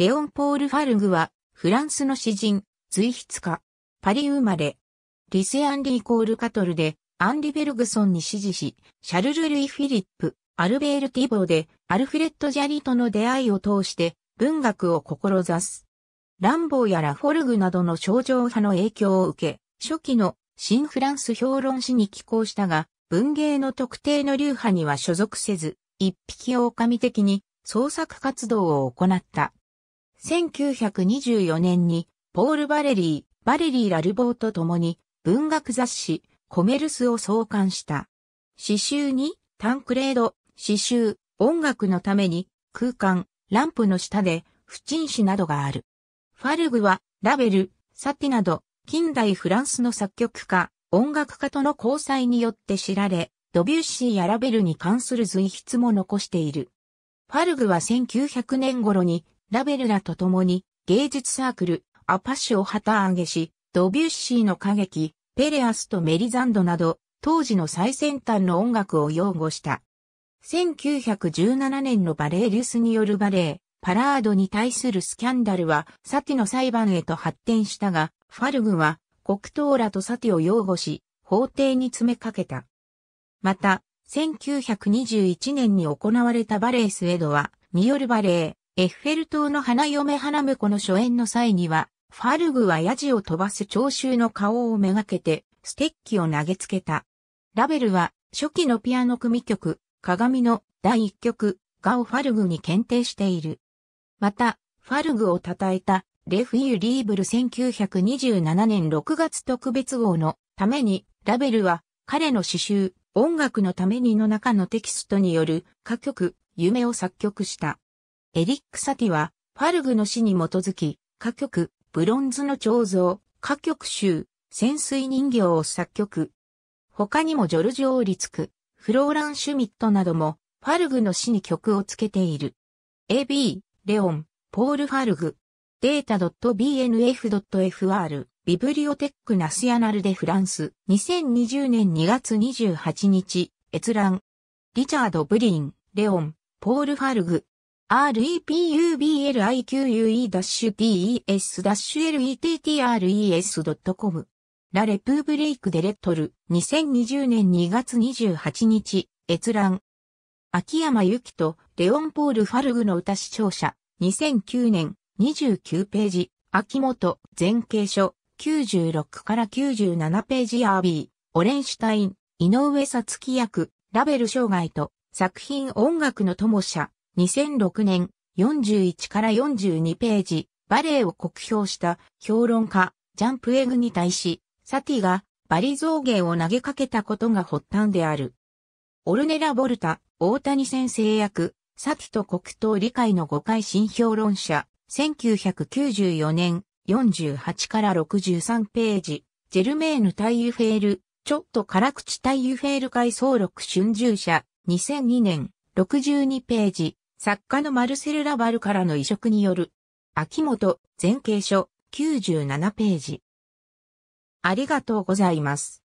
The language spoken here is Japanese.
レオンポール・ファルグは、フランスの詩人、随筆家、パリ生まれ、リセ・アンリー・コール・カトルで、アンリ・ベルグソンに支持し、シャルル・ルイ・フィリップ、アルベール・ティボーで、アルフレッド・ジャリとの出会いを通して、文学を志す。ランボーやラフォルグなどの症状派の影響を受け、初期の新フランス評論誌に寄稿したが、文芸の特定の流派には所属せず、一匹狼的に創作活動を行った。1924年に、ポール・バレリー、バレリー・ラルボーと共に、文学雑誌、コメルスを創刊した。詩集に、タンクレード、詩集、音楽のために、空間、ランプの下で、不沈詩などがある。ファルグは、ラベル、サティなど、近代フランスの作曲家、音楽家との交際によって知られ、ドビュッシーやラベルに関する随筆も残している。ファルグは1900年頃にラベルらと共に芸術サークル、アパッシュを旗揚げし、ドビュッシーの歌劇、ペレアスとメリザンドなど、当時の最先端の音楽を擁護した。1917年のバレーリュスによるバレエ、パラードに対するスキャンダルは、サティの裁判へと発展したが、ファルグは、国党らとサティを擁護し、法廷に詰めかけた。また、1921年に行われたバレースエドは、によるバレエ、エッフェル塔の花嫁花婿の初演の際には、ファルグはヤジを飛ばす聴衆の顔をめがけて、ステッキを投げつけた。ラベルは、初期のピアノ組曲、鏡の第1曲、ガオ・ファルグに検定している。また、ファルグを称えた、レフ・ユ・リーブル1927年6月特別号のために、ラベルは、彼の詩集、音楽のためにの中のテキストによる歌曲、夢を作曲した。エリック・サティは、ファルグの詩に基づき、歌曲、ブロンズの彫像、歌曲集、潜水人形を作曲。他にもジョルジオ・オリツク、フローラン・シュミットなども、ファルグの詩に曲をつけている。AB、レオン、ポール・ファルグ。データ .bnf.fr、ビブリオテック・ナシアナル・でフランス、2020年2月28日、閲覧。リチャード・ブリン、レオン、ポール・ファルグ。republique-des-letters.com ラレプーブレイクデレットル2020年2月28日閲覧秋山由紀とレオンポール・ファルグの歌視聴者2009年29ページ秋元前景書96から97ページアービーオレンシュタイン井上さつき役ラベル障害と作品音楽の友者2006年、41から42ページ、バレエを酷評した評論家、ジャンプエグに対し、サティがバリ造芸を投げかけたことが発端である。オルネラ・ボルタ、大谷先生役、サティと国党理解の誤解新評論者、1994年、48から63ページ、ジェルメーヌ・タイユフェール、ちょっと辛口タイユフェール回想録春秋社、2002年、62ページ、作家のマルセル・ラバルからの移植による、秋元、前景書、97ページ。ありがとうございます。